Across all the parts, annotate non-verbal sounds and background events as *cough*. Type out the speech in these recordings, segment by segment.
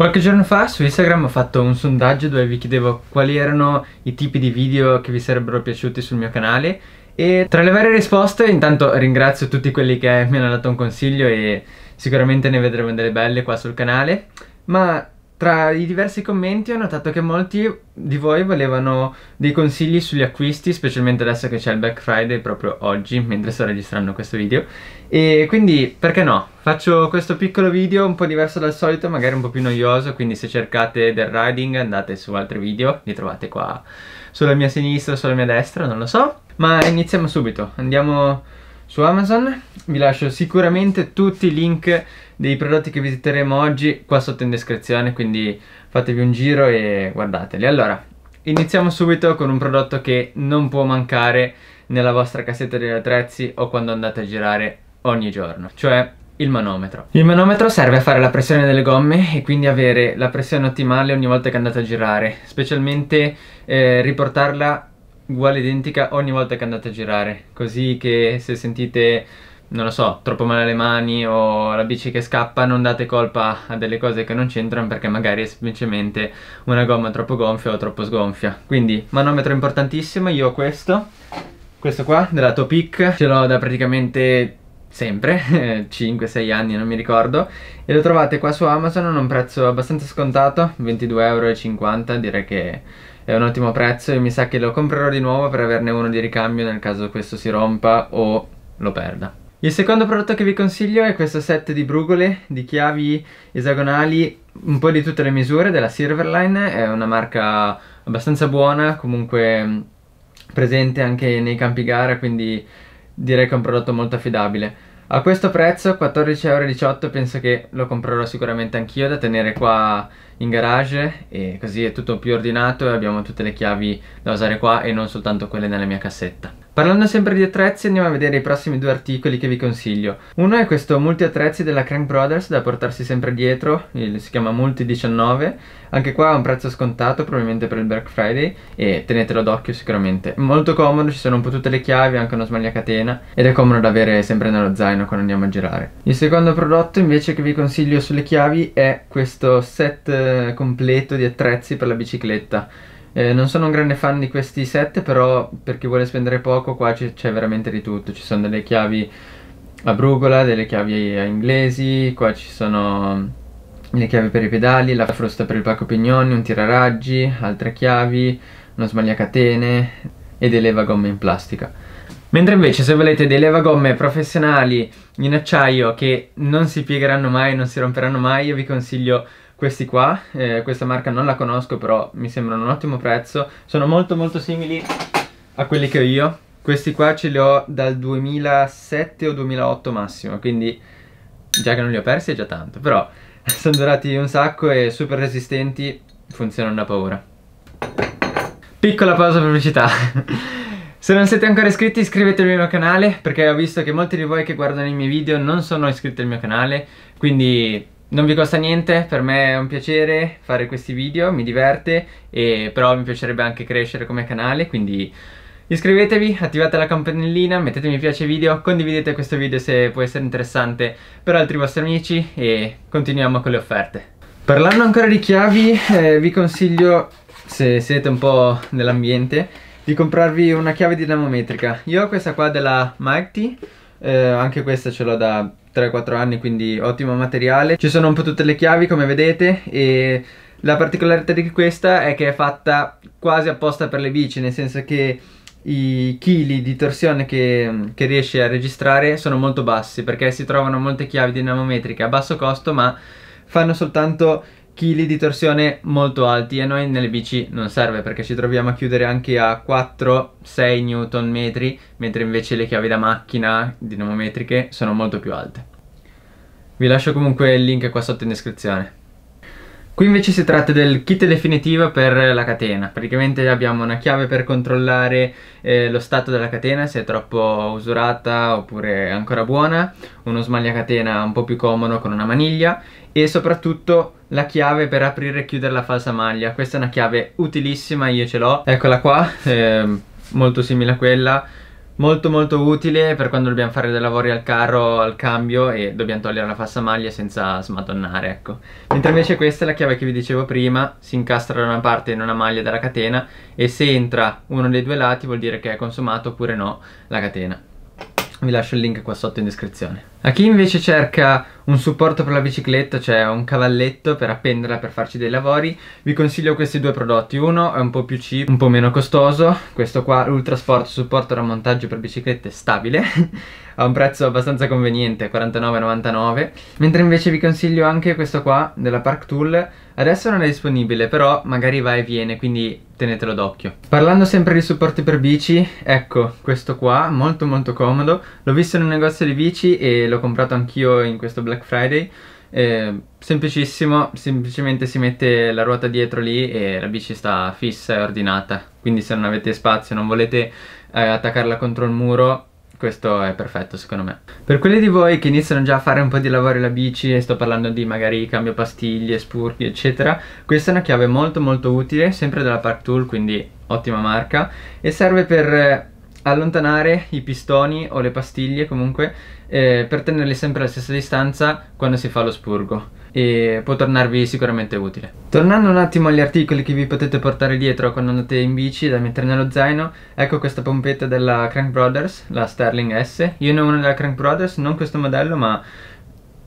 Qualche giorno fa su Instagram ho fatto un sondaggio dove vi chiedevo quali erano i tipi di video che vi sarebbero piaciuti sul mio canale e tra le varie risposte intanto ringrazio tutti quelli che mi hanno dato un consiglio e sicuramente ne vedremo delle belle qua sul canale ma tra i diversi commenti ho notato che molti di voi volevano dei consigli sugli acquisti, specialmente adesso che c'è il Black Friday proprio oggi, mentre sto registrando questo video. E quindi, perché no? Faccio questo piccolo video un po' diverso dal solito, magari un po' più noioso, quindi se cercate del riding andate su altri video, li trovate qua sulla mia sinistra, sulla mia destra, non lo so. Ma iniziamo subito, andiamo su Amazon. Vi lascio sicuramente tutti i link dei prodotti che visiteremo oggi qua sotto in descrizione, quindi fatevi un giro e guardateli. Allora, iniziamo subito con un prodotto che non può mancare nella vostra cassetta degli attrezzi o quando andate a girare ogni giorno, cioè il manometro. Il manometro serve a fare la pressione delle gomme e quindi avere la pressione ottimale ogni volta che andate a girare, specialmente eh, riportarla uguale identica ogni volta che andate a girare, così che se sentite non lo so, troppo male le mani o la bici che scappa, non date colpa a delle cose che non c'entrano perché magari è semplicemente una gomma troppo gonfia o troppo sgonfia. Quindi manometro importantissimo, io ho questo, questo qua della Topic, ce l'ho da praticamente sempre, 5-6 *laughs* anni non mi ricordo, e lo trovate qua su Amazon a un prezzo abbastanza scontato, 22,50€ direi che è un ottimo prezzo e mi sa che lo comprerò di nuovo per averne uno di ricambio nel caso questo si rompa o lo perda. Il secondo prodotto che vi consiglio è questo set di brugole, di chiavi esagonali, un po' di tutte le misure della Silverline, è una marca abbastanza buona, comunque presente anche nei campi gara, quindi direi che è un prodotto molto affidabile. A questo prezzo, 14,18€, penso che lo comprerò sicuramente anch'io da tenere qua in garage e così è tutto più ordinato e abbiamo tutte le chiavi da usare qua e non soltanto quelle nella mia cassetta. Parlando sempre di attrezzi andiamo a vedere i prossimi due articoli che vi consiglio. Uno è questo multi attrezzi della Crank Brothers da portarsi sempre dietro, il, si chiama Multi 19, anche qua ha un prezzo scontato probabilmente per il Black Friday e tenetelo d'occhio sicuramente. Molto comodo, ci sono un po' tutte le chiavi, anche uno catena ed è comodo da avere sempre nello zaino quando andiamo a girare. Il secondo prodotto invece che vi consiglio sulle chiavi è questo set eh, completo di attrezzi per la bicicletta. Eh, non sono un grande fan di questi set, però per chi vuole spendere poco qua c'è veramente di tutto. Ci sono delle chiavi a brugola, delle chiavi a inglesi, qua ci sono le chiavi per i pedali, la frusta per il pacco pignoni, un tiraraggi, altre chiavi, uno smagliacatene e delle levagomme in plastica. Mentre invece se volete delle levagomme professionali in acciaio che non si piegheranno mai, non si romperanno mai, io vi consiglio questi qua, eh, questa marca non la conosco però mi sembrano un ottimo prezzo, sono molto molto simili a quelli che ho io, questi qua ce li ho dal 2007 o 2008 massimo, quindi già che non li ho persi è già tanto, però *laughs* sono durati un sacco e super resistenti, funzionano da paura. Piccola pausa pubblicità. *laughs* Se non siete ancora iscritti iscrivetevi al mio canale perché ho visto che molti di voi che guardano i miei video non sono iscritti al mio canale, quindi non vi costa niente, per me è un piacere fare questi video, mi diverte, e, però mi piacerebbe anche crescere come canale, quindi iscrivetevi, attivate la campanellina, mettete mi piace ai video, condividete questo video se può essere interessante per altri vostri amici e continuiamo con le offerte. Parlando ancora di chiavi, eh, vi consiglio, se siete un po' nell'ambiente, di comprarvi una chiave dinamometrica. Io ho questa qua della Magti, eh, anche questa ce l'ho da 3-4 anni, quindi ottimo materiale. Ci sono un po' tutte le chiavi come vedete e la particolarità di questa è che è fatta quasi apposta per le bici, nel senso che i chili di torsione che, che riesce a registrare sono molto bassi perché si trovano molte chiavi dinamometriche a basso costo ma fanno soltanto kg di torsione molto alti e noi nelle bici non serve perché ci troviamo a chiudere anche a 4-6 Nm mentre invece le chiavi da macchina dinamometriche sono molto più alte. Vi lascio comunque il link qua sotto in descrizione. Qui invece si tratta del kit definitivo per la catena, praticamente abbiamo una chiave per controllare eh, lo stato della catena, se è troppo usurata oppure ancora buona, uno smaglia catena un po' più comodo con una maniglia e soprattutto la chiave per aprire e chiudere la falsa maglia, questa è una chiave utilissima, io ce l'ho, eccola qua, eh, molto simile a quella, molto molto utile per quando dobbiamo fare dei lavori al carro, al cambio e dobbiamo togliere la falsa maglia senza smadonnare, ecco. Mentre invece questa è la chiave che vi dicevo prima, si incastra da una parte in una maglia della catena e se entra uno dei due lati vuol dire che è consumato oppure no la catena vi lascio il link qua sotto in descrizione. A chi invece cerca un supporto per la bicicletta, cioè un cavalletto per appenderla per farci dei lavori, vi consiglio questi due prodotti. Uno è un po' più cheap, un po' meno costoso, questo qua, l'Ultra Sport supporto rammontaggio per biciclette stabile, *laughs* a un prezzo abbastanza conveniente, 49,99, mentre invece vi consiglio anche questo qua della Park Tool, Adesso non è disponibile, però magari va e viene, quindi tenetelo d'occhio. Parlando sempre di supporti per bici, ecco questo qua, molto molto comodo. L'ho visto in un negozio di bici e l'ho comprato anch'io in questo Black Friday. Eh, semplicissimo, semplicemente si mette la ruota dietro lì e la bici sta fissa e ordinata. Quindi se non avete spazio, non volete eh, attaccarla contro il muro, questo è perfetto secondo me. Per quelli di voi che iniziano già a fare un po' di lavoro alla bici, e sto parlando di magari cambio pastiglie, spurchi eccetera, questa è una chiave molto molto utile, sempre della Park Tool, quindi ottima marca, e serve per eh, allontanare i pistoni o le pastiglie comunque eh, per tenerli sempre alla stessa distanza quando si fa lo spurgo e può tornarvi sicuramente utile. Tornando un attimo agli articoli che vi potete portare dietro quando andate in bici da mettere nello zaino, ecco questa pompetta della Crank Brothers, la Sterling S. Io ne ho una della Crank Brothers, non questo modello ma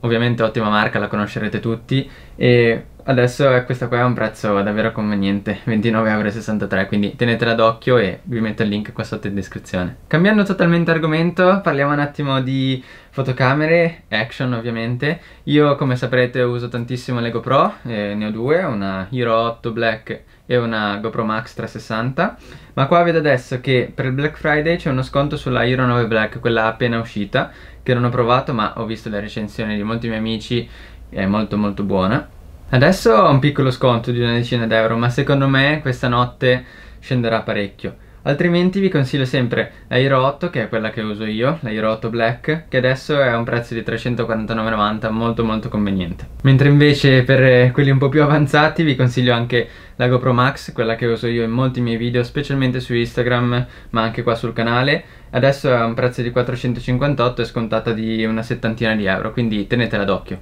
ovviamente ottima marca, la conoscerete tutti e Adesso eh, questa qua è un prezzo davvero conveniente, 29,63€, *laughs* quindi tenetela d'occhio e vi metto il link qua sotto in descrizione. Cambiando totalmente argomento, parliamo un attimo di fotocamere, action ovviamente. Io come saprete uso tantissimo le GoPro, eh, ne ho due, una Hero 8 Black e una GoPro Max 360, ma qua vedo adesso che per il Black Friday c'è uno sconto sulla Hero 9 Black, quella appena uscita, che non ho provato ma ho visto le recensioni di molti miei amici, è molto molto buona Adesso ho un piccolo sconto di una decina d'euro, ma secondo me questa notte scenderà parecchio. Altrimenti vi consiglio sempre la Hero 8, che è quella che uso io, la Hero 8 Black, che adesso è a un prezzo di 349,90, molto molto conveniente. Mentre invece per eh, quelli un po' più avanzati vi consiglio anche la GoPro Max, quella che uso io in molti miei video, specialmente su Instagram, ma anche qua sul canale. Adesso è a un prezzo di 458 e scontata di una settantina di euro, quindi tenetela d'occhio.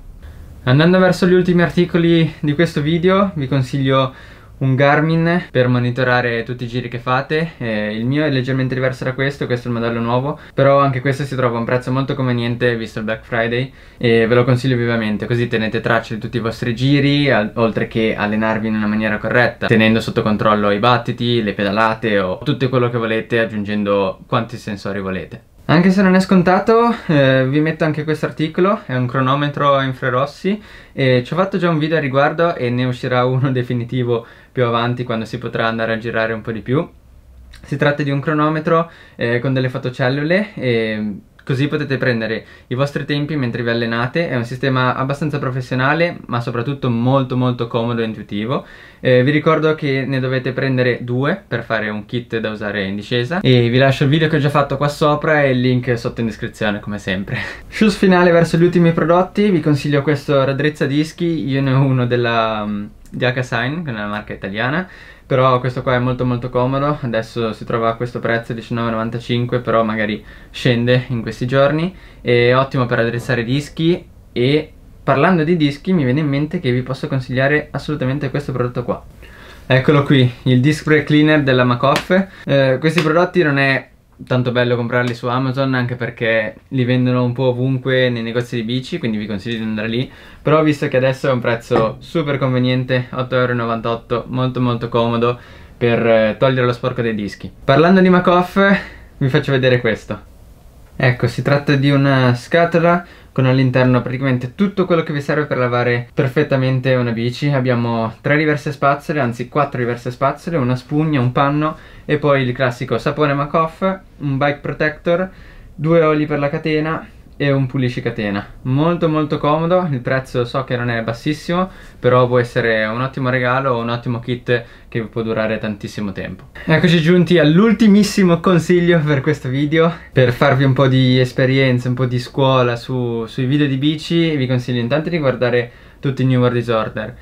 Andando verso gli ultimi articoli di questo video vi consiglio un Garmin per monitorare tutti i giri che fate eh, il mio è leggermente diverso da questo, questo è il modello nuovo però anche questo si trova a un prezzo molto conveniente visto il Black Friday e ve lo consiglio vivamente così tenete traccia di tutti i vostri giri oltre che allenarvi in una maniera corretta tenendo sotto controllo i battiti, le pedalate o tutto quello che volete aggiungendo quanti sensori volete anche se non è scontato, eh, vi metto anche questo articolo, è un cronometro a infrarossi e ci ho fatto già un video a riguardo e ne uscirà uno *laughs* definitivo più avanti quando si potrà andare a girare un po' di più. Si tratta di un cronometro eh, con delle fotocellule e ehm, Così potete prendere i vostri tempi mentre vi allenate, è un sistema abbastanza professionale ma soprattutto molto molto comodo e intuitivo. Eh, vi ricordo che ne dovete prendere due per fare un kit da usare in discesa e vi lascio il video che ho già fatto qua sopra e il link sotto in descrizione come sempre. *laughs* Shoes finale verso gli ultimi prodotti, vi consiglio questo raddrizza dischi, io ne ho uno della um, di h che è una marca italiana però questo qua è molto molto comodo, adesso si trova a questo prezzo 19,95 però magari scende in questi giorni, è ottimo per addressare dischi e parlando di dischi mi viene in mente che vi posso consigliare assolutamente questo prodotto qua. Eccolo qui, il Disc Break Cleaner della Macoff. Eh, questi prodotti non è tanto bello comprarli su Amazon anche perché li vendono un po' ovunque nei negozi di bici, quindi vi consiglio di andare lì. Però visto che adesso è un prezzo super conveniente, 8,98€, molto molto comodo per eh, togliere lo sporco dei dischi. Parlando di Macoff, vi faccio vedere questo. Ecco, si tratta di una scatola con all'interno praticamente tutto quello che vi serve per lavare perfettamente una bici. Abbiamo tre diverse spazzole, anzi quattro diverse spazzole, una spugna, un panno e poi il classico sapone Macoff, un bike protector, due oli per la catena e un pulisci catena molto molto comodo il prezzo so che non è bassissimo però può essere un ottimo regalo o un ottimo kit che può durare tantissimo tempo eccoci giunti all'ultimissimo consiglio per questo video per farvi un po' di esperienza un po' di scuola su, sui video di bici vi consiglio intanto di guardare tutti i New World Disorder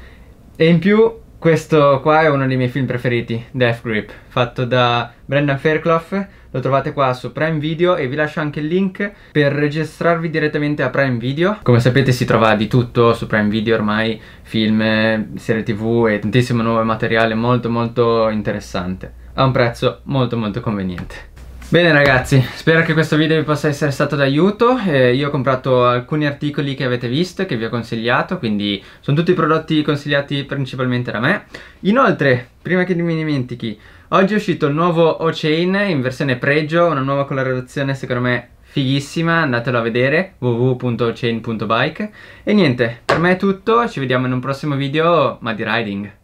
e in più questo qua è uno dei miei film preferiti, Death Grip, fatto da Brendan Fairclough, lo trovate qua su Prime Video e vi lascio anche il link per registrarvi direttamente a Prime Video. Come sapete si trova di tutto su Prime Video ormai, film, serie tv e tantissimo nuovo materiale molto molto interessante a un prezzo molto molto conveniente. Bene ragazzi, spero che questo video vi possa essere stato d'aiuto, eh, io ho comprato alcuni articoli che avete visto e che vi ho consigliato, quindi sono tutti prodotti consigliati principalmente da me. Inoltre, prima che mi dimentichi, oggi è uscito il nuovo O-Chain in versione pregio, una nuova colorazione secondo me fighissima, andatelo a vedere, www.ochain.bike. E niente, per me è tutto, ci vediamo in un prossimo video, ma di riding.